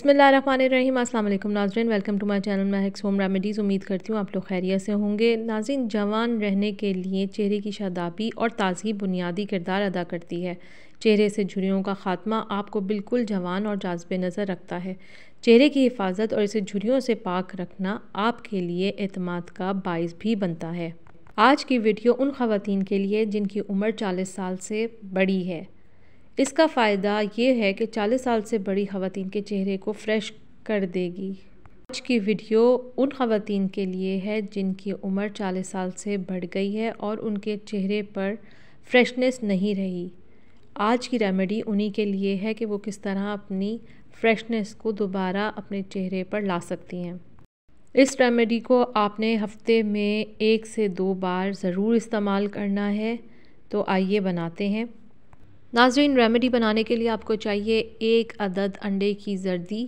बिसमीम अल्लाम नाजरन वेलकम टू माय चैनल मैं हेक्स होम रेमेडीज़ उम्मीद करती हूँ आप लोग खैरियत से होंगे नाजिन जवान रहने के लिए चेहरे की शादाबी और ताजगी बुनियादी किरदार अदा करती है चेहरे से झुरियों का खात्मा आपको बिल्कुल जवान और जाजब नज़र रखता है चेहरे की हिफाजत और इसे झुरियों से पाक रखना आपके लिए अतमाद का बायस भी बनता है आज की वीडियो उन ख़वान के लिए जिनकी उम्र चालीस साल से बड़ी है इसका फ़ायदा ये है कि 40 साल से बड़ी ख़वान के चेहरे को फ्रेश कर देगी आज की वीडियो उन ख़वान के लिए है जिनकी उम्र 40 साल से बढ़ गई है और उनके चेहरे पर फ्रेशनेस नहीं रही आज की रेमेडी उन्हीं के लिए है कि वो किस तरह अपनी फ्रेशनेस को दोबारा अपने चेहरे पर ला सकती हैं इस रेमेडी को आपने हफ्ते में एक से दो बार ज़रूर इस्तेमाल करना है तो आइए बनाते हैं नाजरीन रेमेडी बनाने के लिए आपको चाहिए एक अदद अंडे की जर्दी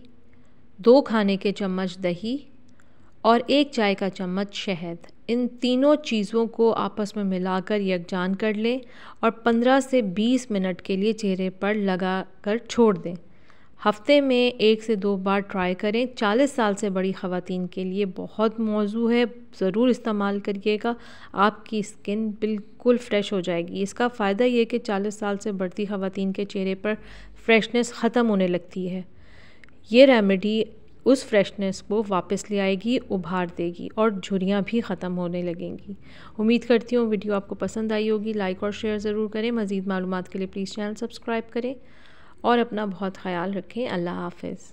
दो खाने के चम्मच दही और एक चाय का चम्मच शहद इन तीनों चीज़ों को आपस में मिलाकर यकजान कर लें और 15 से 20 मिनट के लिए चेहरे पर लगा कर छोड़ दें हफ्ते में एक से दो बार ट्राई करें 40 साल से बड़ी ख़वातीन के लिए बहुत मौजू है ज़रूर इस्तेमाल करिएगा आपकी स्किन बिल्कुल फ्रेश हो जाएगी इसका फ़ायदा ये कि 40 साल से बढ़ती ख़वातीन के चेहरे पर फ्रेशनेस ख़त्म होने लगती है ये रेमेडी उस फ्रेशनेस को वापस ले आएगी उभार देगी और झुरियाँ भी ख़त्म होने लगेंगी उम्मीद करती हूँ वीडियो आपको पसंद आई होगी लाइक और शेयर ज़रूर करें मज़ीद मालूम के लिए प्लीज़ चैनल सब्सक्राइब करें और अपना बहुत ख्याल रखें अल्लाह हाफिज़